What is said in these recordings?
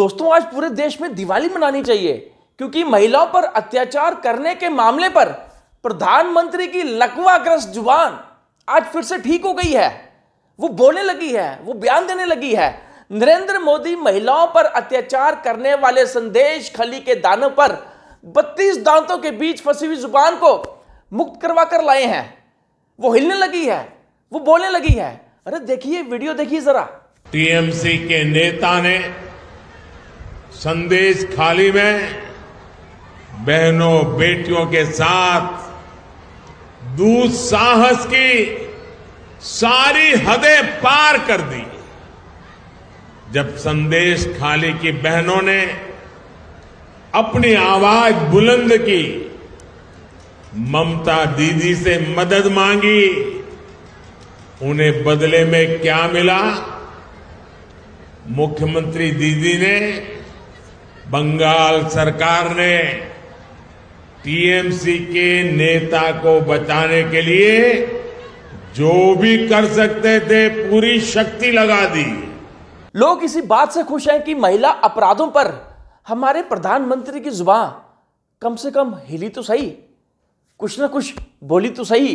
दोस्तों आज पूरे देश में दिवाली मनानी चाहिए क्योंकि महिलाओं पर अत्याचार करने के मामले पर प्रधानमंत्री की लकवाग्रस्त जुबान आज फिर से ठीक हो गई है वो बोलने लगी है वो बयान देने लगी है नरेंद्र मोदी महिलाओं पर अत्याचार करने वाले संदेश खली के दानों पर 32 दांतों के बीच फंसी हुई जुबान को मुक्त करवा कर लाए हैं वो हिलने लगी है वो बोलने लगी है अरे देखिए वीडियो देखिए जरा टीएमसी के नेता ने संदेश खाली में बहनों बेटियों के साथ दुस्साहस की सारी हदें पार कर दी जब संदेश खाली की बहनों ने अपनी आवाज बुलंद की ममता दीदी से मदद मांगी उन्हें बदले में क्या मिला मुख्यमंत्री दीदी ने बंगाल सरकार ने टीएमसी के नेता को बचाने के लिए जो भी कर सकते थे पूरी शक्ति लगा दी लोग इसी बात से खुश हैं कि महिला अपराधों पर हमारे प्रधानमंत्री की जुबान कम से कम हिली तो सही कुछ ना कुछ बोली तो सही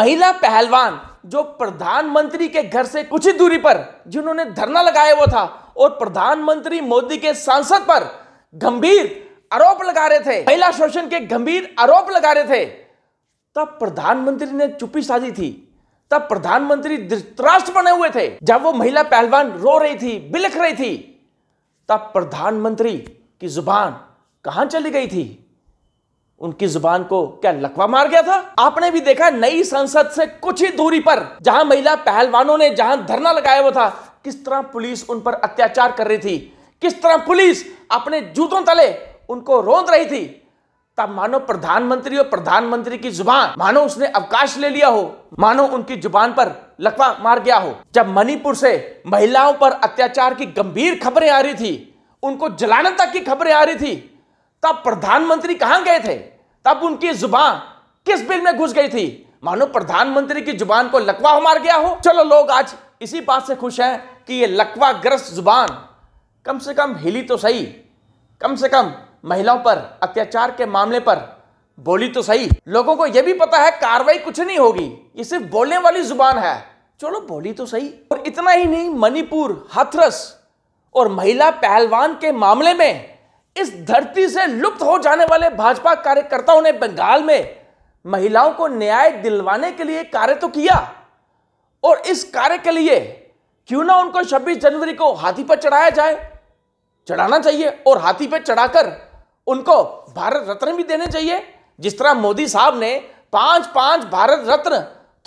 महिला पहलवान जो प्रधानमंत्री के घर से कुछ ही दूरी पर जिन्होंने धरना लगाया हुआ था और प्रधानमंत्री मोदी के सांसद पर गंभीर आरोप लगा रहे थे महिला शोषण के गंभीर आरोप लगा रहे थे तब प्रधानमंत्री ने चुप्पी साधी थी तब प्रधानमंत्री धृतराष्ट्र बने हुए थे जब वो महिला पहलवान रो रही थी बिलख रही थी तब प्रधानमंत्री की जुबान कहां चली गई थी उनकी जुबान को क्या लकवा मार गया था आपने भी देखा नई संसद से कुछ ही दूरी पर जहां महिला पहलवानों ने जहां धरना लगाया हुआ था किस तरह पुलिस उन पर अत्याचार कर रही थी किस तरह पुलिस अपने जूतों तले उनको रोंद रही थी तब मानो प्रधानमंत्री और प्रधानमंत्री की जुबान मानो उसने अवकाश ले लिया हो मानो उनकी जुबान पर लकवा मार गया हो जब मणिपुर से महिलाओं पर अत्याचार की गंभीर खबरें आ रही थी उनको जलाने तक की खबरें आ रही थी तब प्रधानमंत्री कहां गए थे तब उनकी जुबान किस बिल में घुस गई थी मानो प्रधानमंत्री की जुबान को लकवा मार गया हो चलो लोग आज इसी बात से खुश हैं कि ये लकवाग्रस्त जुबान कम से कम हिली तो सही कम से कम महिलाओं पर अत्याचार के मामले पर बोली तो सही लोगों को यह भी पता है कार्रवाई कुछ नहीं होगी ये सिर्फ बोलने वाली जुबान है चलो बोली तो सही और इतना ही नहीं मणिपुर हथरस और महिला पहलवान के मामले में इस धरती से लुप्त हो जाने वाले भाजपा कार्यकर्ताओं ने बंगाल में महिलाओं को न्याय दिलवाने के लिए कार्य तो किया और इस कार्य के लिए क्यों ना उनको 26 जनवरी को हाथी पर चढ़ाया जाए चढ़ाना चाहिए और हाथी पर चढ़ाकर उनको भारत रत्न भी देने चाहिए जिस तरह मोदी साहब ने पांच पांच भारत रत्न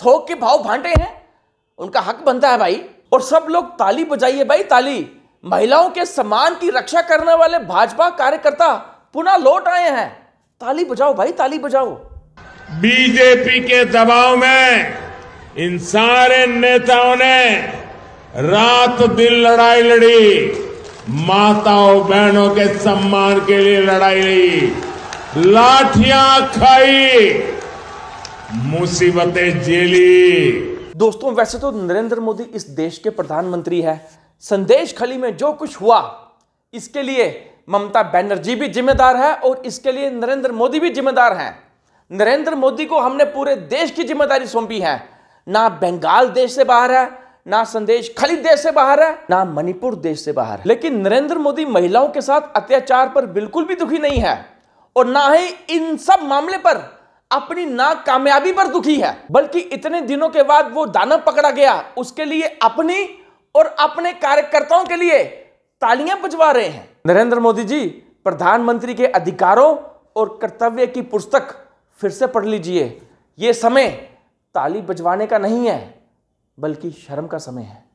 थोक के भाव भांटे हैं उनका हक बनता है भाई और सब लोग ताली बजाइए भाई ताली महिलाओं के सम्मान की रक्षा करने वाले भाजपा कार्यकर्ता पुनः लौट आए हैं ताली बजाओ भाई ताली बजाओ बीजेपी के दबाव में इन सारे नेताओं ने रात दिन लड़ाई लड़ी माताओं बहनों के सम्मान के लिए लड़ाई लड़ी लाठियां खाई मुसीबतें झेली दोस्तों वैसे तो नरेंद्र मोदी इस देश के प्रधानमंत्री है संदेश खली में जो कुछ हुआ इसके लिए ममता बनर्जी भी जिम्मेदार है और इसके लिए नरेंद्र मोदी भी जिम्मेदार हैं नरेंद्र मोदी को हमने पूरे देश की जिम्मेदारी सौंपी है ना बंगाल देश से बाहर है ना संदेश खाली देश से बाहर है ना मणिपुर देश से बाहर है लेकिन नरेंद्र मोदी महिलाओं के साथ अत्याचार पर बिल्कुल भी दुखी नहीं है और ना ही इन सब मामले पर अपनी नाकामयाबी पर दुखी है बल्कि इतने दिनों के बाद वो दाना पकड़ा गया उसके लिए अपनी और अपने कार्यकर्ताओं के लिए तालियां बजवा रहे हैं नरेंद्र मोदी जी प्रधानमंत्री के अधिकारों और कर्तव्य की पुस्तक फिर से पढ़ लीजिए ये समय ताली बजवाने का नहीं है बल्कि शर्म का समय है